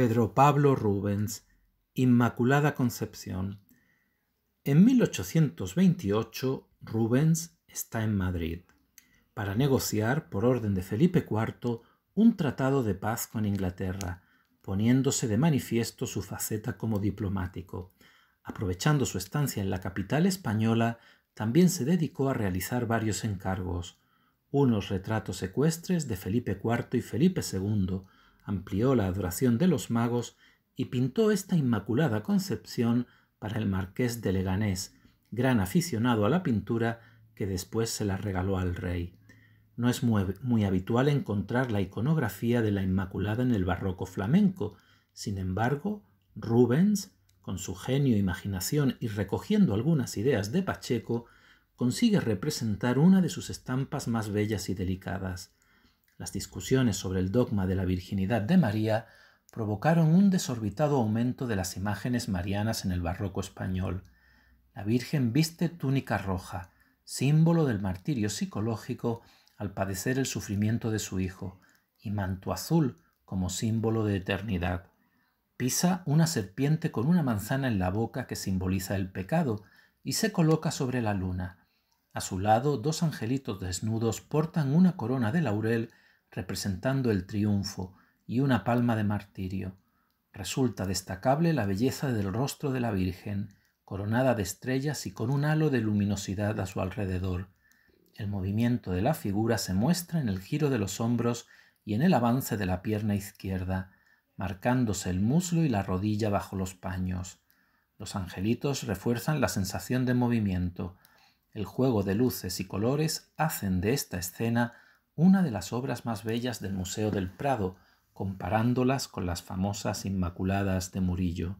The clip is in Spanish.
Pedro Pablo Rubens, Inmaculada Concepción. En 1828, Rubens está en Madrid para negociar, por orden de Felipe IV, un tratado de paz con Inglaterra, poniéndose de manifiesto su faceta como diplomático. Aprovechando su estancia en la capital española, también se dedicó a realizar varios encargos, unos retratos ecuestres de Felipe IV y Felipe II, amplió la adoración de los magos y pintó esta Inmaculada Concepción para el marqués de Leganés, gran aficionado a la pintura que después se la regaló al rey. No es muy, habitual encontrar la iconografía de la Inmaculada en el barroco flamenco, sin embargo, Rubens, con su genio, imaginación y recogiendo algunas ideas de Pacheco, consigue representar una de sus estampas más bellas y delicadas. Las discusiones sobre el dogma de la virginidad de María provocaron un desorbitado aumento de las imágenes marianas en el barroco español. La Virgen viste túnica roja, símbolo del martirio psicológico al padecer el sufrimiento de su hijo, y manto azul como símbolo de eternidad. Pisa una serpiente con una manzana en la boca que simboliza el pecado y se coloca sobre la luna. A su lado, dos angelitos desnudos portan una corona de laurel representando el triunfo y una palma de martirio. Resulta destacable la belleza del rostro de la Virgen, coronada de estrellas y con un halo de luminosidad a su alrededor. El movimiento de la figura se muestra en el giro de los hombros y en el avance de la pierna izquierda, marcándose el muslo y la rodilla bajo los paños. Los angelitos refuerzan la sensación de movimiento. El juego de luces y colores hacen de esta escena una de las obras más bellas del Museo del Prado, comparándolas con las famosas Inmaculadas de Murillo.